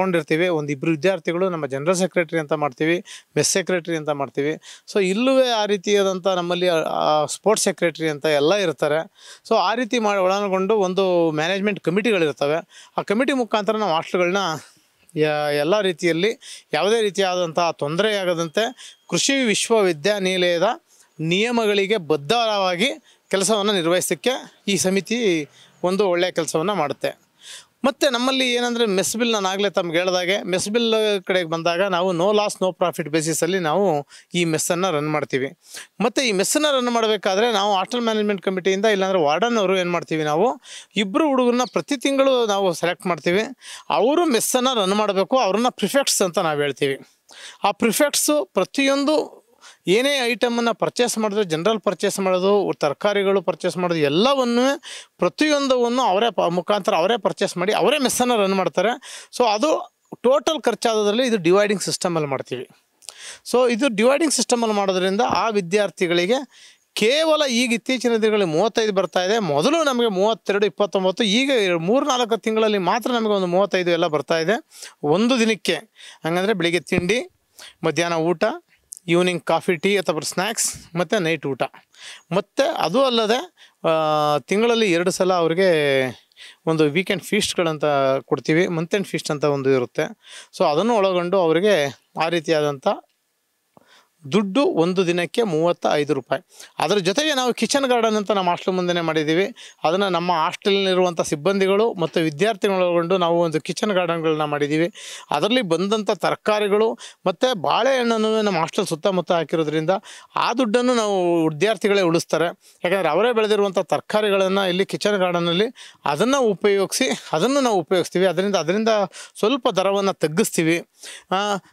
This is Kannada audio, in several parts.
ಒಂದು ಇಬ್ಬರು ವಿದ್ಯಾರ್ಥಿಗಳು ನಮ್ಮ ಜನರಲ್ ಸೆಕ್ರೆಟರಿ ಅಂತ ಮಾಡ್ತೀವಿ ಮೆಸ್ ಸೆಕ್ರೆಟರಿ ಅಂತ ಮಾಡ್ತೀವಿ ಸೊ ಇಲ್ಲೂ ಆ ರೀತಿಯಾದಂಥ ನಮ್ಮಲ್ಲಿ ಸ್ಪೋರ್ಟ್ಸ್ ಸೆಕ್ರೆಟರಿ ಅಂತ ಎಲ್ಲ ಇರ್ತಾರೆ ಸೊ ಆ ರೀತಿ ಮಾಡಿ ಒಳಗೊಂಡು ಒಂದು ಮ್ಯಾನೇಜ್ಮೆಂಟ್ ಕಮಿಟಿಗಳಿರ್ತವೆ ಆ ಕಮಿಟಿ ಮುಖಾಂತರ ನಾವು ಹಾಸ್ಟೆಲ್ಗಳನ್ನ ಎಲ್ಲ ರೀತಿಯಲ್ಲಿ ಯಾವುದೇ ರೀತಿಯಾದಂಥ ತೊಂದರೆಯಾಗದಂತೆ ಕೃಷಿ ವಿಶ್ವವಿದ್ಯಾನಿಲಯದ ನಿಯಮಗಳಿಗೆ ಬದ್ಧವಾಗಿ ಕೆಲಸವನ್ನು ನಿರ್ವಹಿಸೋಕ್ಕೆ ಈ ಸಮಿತಿ ಒಂದು ಒಳ್ಳೆಯ ಕೆಲಸವನ್ನು ಮಾಡುತ್ತೆ ಮತ್ತು ನಮ್ಮಲ್ಲಿ ಏನಂದರೆ ಮೆಸ್ ನಾನು ಆಗಲೇ ತಮ್ಗೆ ಹೇಳಿದಾಗೆ ಮೆಸ್ಬಿಲ್ ಕಡೆಗೆ ಬಂದಾಗ ನಾವು ನೋ ಲಾಸ್ ನೋ ಪ್ರಾಫಿಟ್ ಬೇಸಿಸಲ್ಲಿ ನಾವು ಈ ಮೆಸ್ಸನ್ನು ರನ್ ಮಾಡ್ತೀವಿ ಮತ್ತು ಈ ಮೆಸ್ಸನ್ನು ರನ್ ಮಾಡಬೇಕಾದ್ರೆ ನಾವು ಹಾಸ್ಟೆಲ್ ಮ್ಯಾನೇಜ್ಮೆಂಟ್ ಕಮಿಟಿಯಿಂದ ಇಲ್ಲಾಂದರೆ ವಾರ್ಡನ್ ಅವರು ಏನು ಮಾಡ್ತೀವಿ ನಾವು ಇಬ್ಬರು ಹುಡುಗರನ್ನ ಪ್ರತಿ ತಿಂಗಳು ನಾವು ಸೆಲೆಕ್ಟ್ ಮಾಡ್ತೀವಿ ಅವರು ಮೆಸ್ಸನ್ನು ರನ್ ಮಾಡಬೇಕು ಅವ್ರನ್ನ ಪ್ರಿಫೆಕ್ಟ್ಸ್ ಅಂತ ನಾವು ಹೇಳ್ತೀವಿ ಆ ಪ್ರಿಫೆಕ್ಟ್ಸು ಪ್ರತಿಯೊಂದು ಏನೇ ಐಟಮನ್ನು ಪರ್ಚೇಸ್ ಮಾಡಿದ್ರು ಜನರಲ್ ಪರ್ಚೇಸ್ ಮಾಡೋದು ತರಕಾರಿಗಳು ಪರ್ಚೇಸ್ ಮಾಡೋದು ಎಲ್ಲವನ್ನು ಪ್ರತಿಯೊಂದವನ್ನು ಅವರೇ ಪ ಮುಖಾಂತರ ಅವರೇ ಪರ್ಚೇಸ್ ಮಾಡಿ ಅವರೇ ಮೆಸ್ಸನ್ನು ರನ್ ಮಾಡ್ತಾರೆ ಸೊ ಅದು ಟೋಟಲ್ ಖರ್ಚಾದದ್ರಲ್ಲಿ ಇದು ಡಿವೈಡಿಂಗ್ ಸಿಸ್ಟಮಲ್ಲಿ ಮಾಡ್ತೀವಿ ಸೊ ಇದು ಡಿವೈಡಿಂಗ್ ಸಿಸ್ಟಮಲ್ಲಿ ಮಾಡೋದ್ರಿಂದ ಆ ವಿದ್ಯಾರ್ಥಿಗಳಿಗೆ ಕೇವಲ ಈಗ ಇತ್ತೀಚಿನ ದಿನಗಳಲ್ಲಿ ಮೂವತ್ತೈದು ಬರ್ತಾ ಇದೆ ಮೊದಲು ನಮಗೆ ಮೂವತ್ತೆರಡು ಇಪ್ಪತ್ತೊಂಬತ್ತು ಈಗ ಮೂರು ನಾಲ್ಕು ತಿಂಗಳಲ್ಲಿ ಮಾತ್ರ ನಮಗೆ ಒಂದು ಮೂವತ್ತೈದು ಎಲ್ಲ ಬರ್ತಾ ಇದೆ ಒಂದು ದಿನಕ್ಕೆ ಹಂಗಂದರೆ ಬೆಳಿಗ್ಗೆ ತಿಂಡಿ ಮಧ್ಯಾಹ್ನ ಊಟ ಈವ್ನಿಂಗ್ ಕಾಫಿ ಟೀ ಅಥವಾ ಸ್ನ್ಯಾಕ್ಸ್ ಮತ್ತು ನೈಟ್ ಊಟ ಮತ್ತು ಅದು ಅಲ್ಲದೆ ತಿಂಗಳಲ್ಲಿ ಎರಡು ಸಲ ಅವ್ರಿಗೆ ಒಂದು ವೀಕೆಂಡ್ ಫೀಸ್ಟ್ಗಳಂತ ಕೊಡ್ತೀವಿ ಮಂತ್ ಎಂಡ್ ಫೀಸ್ಟ್ ಅಂತ ಒಂದು ಇರುತ್ತೆ ಸೊ ಅದನ್ನು ಒಳಗೊಂಡು ಅವರಿಗೆ ಆ ರೀತಿಯಾದಂಥ ದುಡ್ಡು ಒಂದು ದಿನಕ್ಕೆ ಮೂವತ್ತ ಐದು ರೂಪಾಯಿ ಅದರ ಜೊತೆಗೆ ನಾವು ಕಿಚನ್ ಗಾರ್ಡನ್ ಅಂತ ನಮ್ಮ ಹಾಸ್ಟೆಲ್ ಮುಂದೆ ಮಾಡಿದ್ದೀವಿ ಅದನ್ನು ನಮ್ಮ ಹಾಸ್ಟೆಲ್ನಲ್ಲಿರುವಂಥ ಸಿಬ್ಬಂದಿಗಳು ಮತ್ತು ವಿದ್ಯಾರ್ಥಿಗಳೊಳಗೊಂಡು ನಾವು ಒಂದು ಕಿಚನ್ ಗಾರ್ಡನ್ಗಳನ್ನ ಮಾಡಿದ್ದೀವಿ ಅದರಲ್ಲಿ ಬಂದಂಥ ತರಕಾರಿಗಳು ಮತ್ತು ಬಾಳೆಹಣ್ಣನ್ನು ನಮ್ಮ ಹಾಸ್ಟೆಲ್ ಸುತ್ತಮುತ್ತ ಹಾಕಿರೋದ್ರಿಂದ ಆ ದುಡ್ಡನ್ನು ನಾವು ವಿದ್ಯಾರ್ಥಿಗಳೇ ಉಳಿಸ್ತಾರೆ ಯಾಕಂದರೆ ಅವರೇ ಬೆಳೆದಿರುವಂಥ ತರಕಾರಿಗಳನ್ನು ಇಲ್ಲಿ ಕಿಚನ್ ಗಾರ್ಡನಲ್ಲಿ ಅದನ್ನು ಉಪಯೋಗಿಸಿ ಅದನ್ನು ನಾವು ಉಪಯೋಗಿಸ್ತೀವಿ ಅದರಿಂದ ಅದರಿಂದ ಸ್ವಲ್ಪ ದರವನ್ನು ತಗ್ಗಿಸ್ತೀವಿ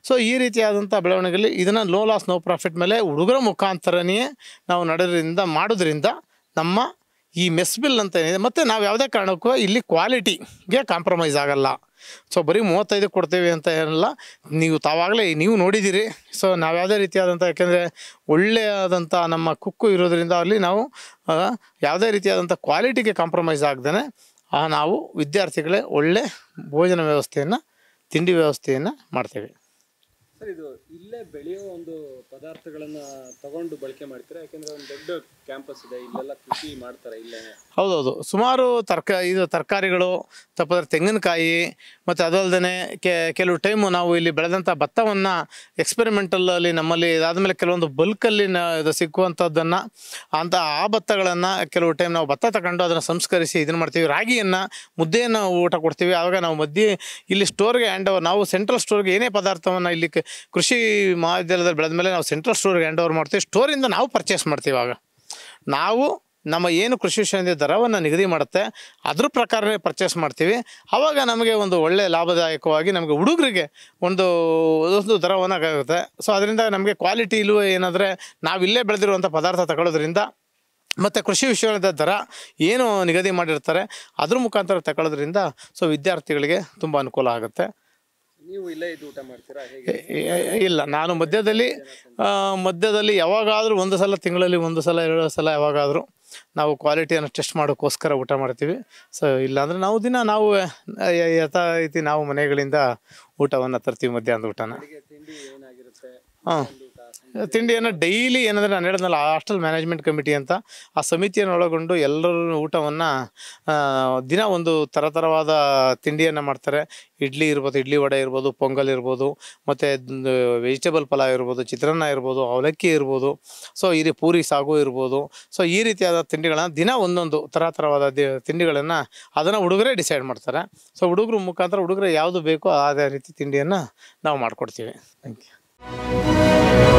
ಸೊ ಈ ರೀತಿಯಾದಂಥ ಬೆಳವಣಿಗೆಯಲ್ಲಿ ಇದನ್ನು ಲೋ ಲಾಸ್ ನೋ ಪ್ರಾಫಿಟ್ ಮೇಲೆ ಹುಡುಗರ ಮುಖಾಂತರನೇ ನಾವು ನಡೋದ್ರಿಂದ ಮಾಡೋದ್ರಿಂದ ನಮ್ಮ ಈ ಮೆಸ್ ಬಿಲ್ ಅಂತ ಏನಿದೆ ಮತ್ತು ನಾವು ಯಾವುದೇ ಕಾರಣಕ್ಕೂ ಇಲ್ಲಿ ಕ್ವಾಲಿಟಿಗೆ ಕಾಂಪ್ರಮೈಸ್ ಆಗಲ್ಲ ಸೊ ಬರೀ ಮೂವತ್ತೈದು ಕೊಡ್ತೀವಿ ಅಂತ ಏನಲ್ಲ ನೀವು ತಾವಾಗಲೇ ನೀವು ನೋಡಿದ್ದೀರಿ ಸೊ ನಾವು ಯಾವುದೇ ರೀತಿಯಾದಂಥ ಯಾಕೆಂದರೆ ಒಳ್ಳೆಯಾದಂಥ ನಮ್ಮ ಕುಕ್ಕು ಇರೋದರಿಂದ ಅಲ್ಲಿ ನಾವು ಯಾವುದೇ ರೀತಿಯಾದಂಥ ಕ್ವಾಲಿಟಿಗೆ ಕಾಂಪ್ರಮೈಸ್ ಆಗದೇ ನಾವು ವಿದ್ಯಾರ್ಥಿಗಳೇ ಒಳ್ಳೆ ಭೋಜನ ವ್ಯವಸ್ಥೆಯನ್ನು ತಿಂಡಿ ವ್ಯವಸ್ಥೆಯನ್ನು ಮಾಡ್ತೇವೆ ಸರ್ ಇದು ಇಲ್ಲೇ ಬೆಳೆಯೋ ಒಂದು ಪದಾರ್ಥಗಳನ್ನ ತಗೊಂಡು ಬಳಕೆ ಮಾಡ್ತೀರಾ ಯಾಕೆಂದ್ರೆ ಒಂದು ದೊಡ್ಡ ಕ್ಯಾಂಪಸ್ ಇದೆ ಇಲ್ಲೆಲ್ಲ ಕೃಷಿ ಮಾಡ್ತಾರೆ ಇಲ್ಲೇ ಹೌದೌದು ಸುಮಾರು ತರ್ಕ ಇದು ತರಕಾರಿಗಳು ತಪ್ಪದ್ರೆ ತೆಂಗಿನಕಾಯಿ ಮತ್ತು ಅದಲ್ಲದೆ ಕೆಲವು ಟೈಮು ನಾವು ಇಲ್ಲಿ ಬೆಳೆದಂಥ ಭತ್ತವನ್ನು ಎಕ್ಸ್ಪೆರಿಮೆಂಟಲ್ಲಿ ನಮ್ಮಲ್ಲಿ ಇದಾದಮೇಲೆ ಕೆಲವೊಂದು ಬಲ್ಕಲ್ಲಿ ಇದು ಸಿಕ್ಕುವಂಥದ್ದನ್ನು ಅಂತ ಆ ಭತ್ತಗಳನ್ನು ಕೆಲವು ಟೈಮ್ ನಾವು ಭತ್ತ ತಗೊಂಡು ಅದನ್ನು ಸಂಸ್ಕರಿಸಿ ಇದನ್ನು ಮಾಡ್ತೀವಿ ರಾಗಿಯನ್ನು ಮುದ್ದೆಯನ್ನು ಊಟ ಕೊಡ್ತೀವಿ ಆವಾಗ ನಾವು ಮಧ್ಯೆ ಇಲ್ಲಿ ಸ್ಟೋರ್ಗೆ ಆ್ಯಂಡ್ ನಾವು ಸೆಂಟ್ರಲ್ ಸ್ಟೋರ್ಗೆ ಏನೇ ಪದಾರ್ಥವನ್ನು ಇಲ್ಲಿ ಕೃಷಿ ಮಹಾವಿದ್ಯಾಲಯದಲ್ಲಿ ಬೆಳೆದ ಮೇಲೆ ನಾವು ಸೆಂಟ್ರಲ್ ಸ್ಟೋರ್ಗೆ ಹ್ಯಾಂಡ್ ಓವರ್ ಮಾಡ್ತೀವಿ ಸ್ಟೋರಿಂದ ನಾವು ಪರ್ಚೇಸ್ ಮಾಡ್ತೀವಿ ಇವಾಗ ನಾವು ನಮ್ಮ ಏನು ಕೃಷಿ ವಿಷಯದ ದರವನ್ನು ನಿಗದಿ ಮಾಡುತ್ತೆ ಅದ್ರ ಪ್ರಕಾರವೇ ಪರ್ಚೇಸ್ ಮಾಡ್ತೀವಿ ಆವಾಗ ನಮಗೆ ಒಂದು ಒಳ್ಳೆಯ ಲಾಭದಾಯಕವಾಗಿ ನಮಗೆ ಹುಡುಗರಿಗೆ ಒಂದು ಒಂದು ದರವನ್ನು ಆಗುತ್ತೆ ಸೊ ಅದರಿಂದ ನಮಗೆ ಕ್ವಾಲಿಟಿ ಇಲ್ಲೂ ಏನಾದರೆ ನಾವು ಇಲ್ಲೇ ಬೆಳೆದಿರುವಂಥ ಪದಾರ್ಥ ತಗೊಳ್ಳೋದ್ರಿಂದ ಮತ್ತು ಕೃಷಿ ವಿಷಯದ ದರ ಏನು ನಿಗದಿ ಮಾಡಿರ್ತಾರೆ ಅದ್ರ ಮುಖಾಂತರ ತಗೊಳ್ಳೋದ್ರಿಂದ ಸೊ ವಿದ್ಯಾರ್ಥಿಗಳಿಗೆ ತುಂಬ ಅನುಕೂಲ ಆಗುತ್ತೆ ಇಲ್ಲ ನಾನು ಮಧ್ಯದಲ್ಲಿ ಮಧ್ಯದಲ್ಲಿ ಯಾವಾಗಾದರೂ ಒಂದು ಸಲ ತಿಂಗಳಲ್ಲಿ ಒಂದು ಸಲ ಎರಡು ಸಲ ಯಾವಾಗಾದರೂ ನಾವು ಕ್ವಾಲಿಟಿಯನ್ನು ಟೆಸ್ಟ್ ಮಾಡೋಕ್ಕೋಸ್ಕರ ಊಟ ಮಾಡ್ತೀವಿ ಸೊ ಇಲ್ಲಾಂದರೆ ನಾವು ದಿನ ನಾವು ಯಥಾ ರೀತಿ ನಾವು ಮನೆಗಳಿಂದ ಊಟವನ್ನು ತರ್ತೀವಿ ಮಧ್ಯಾಹ್ನದ ಊಟನ ಹಾಂ ತಿಂಡಿಯನ್ನು ಡೈಲಿ ಏನಂದರೆ ನಾನು ಹೇಳಿದ್ನಲ್ಲ ಹಾಸ್ಟೆಲ್ ಮ್ಯಾನೇಜ್ಮೆಂಟ್ ಕಮಿಟಿ ಅಂತ ಆ ಸಮಿತಿಯನ್ನು ಒಳಗೊಂಡು ಎಲ್ಲರೂ ಊಟವನ್ನು ದಿನ ಒಂದು ಥರ ಥರವಾದ ತಿಂಡಿಯನ್ನು ಮಾಡ್ತಾರೆ ಇಡ್ಲಿ ಇರ್ಬೋದು ಇಡ್ಲಿ ವಡೆ ಇರ್ಬೋದು ಪೊಂಗಲ್ ಇರ್ಬೋದು ಮತ್ತು ವೆಜಿಟೇಬಲ್ ಪಲಾವ್ ಇರ್ಬೋದು ಚಿತ್ರಾನ್ನ ಇರ್ಬೋದು ಅವಲಕ್ಕಿ ಇರ್ಬೋದು ಸೊ ಈ ರೀತಿ ಪೂರಿ ಸಾಗು ಇರ್ಬೋದು ಸೊ ಈ ರೀತಿಯಾದ ತಿಂಡಿಗಳನ್ನು ದಿನ ಒಂದೊಂದು ಥರ ಥರವಾದ ತಿಂಡಿಗಳನ್ನು ಅದನ್ನು ಹುಡುಗರೇ ಡಿಸೈಡ್ ಮಾಡ್ತಾರೆ ಸೊ ಹುಡುಗರು ಮುಖಾಂತರ ಹುಡುಗರೇ ಯಾವುದು ಬೇಕೋ ಅದೇ ರೀತಿ ತಿಂಡಿಯನ್ನು ನಾವು ಮಾಡಿಕೊಡ್ತೀವಿ ಥ್ಯಾಂಕ್ ಯು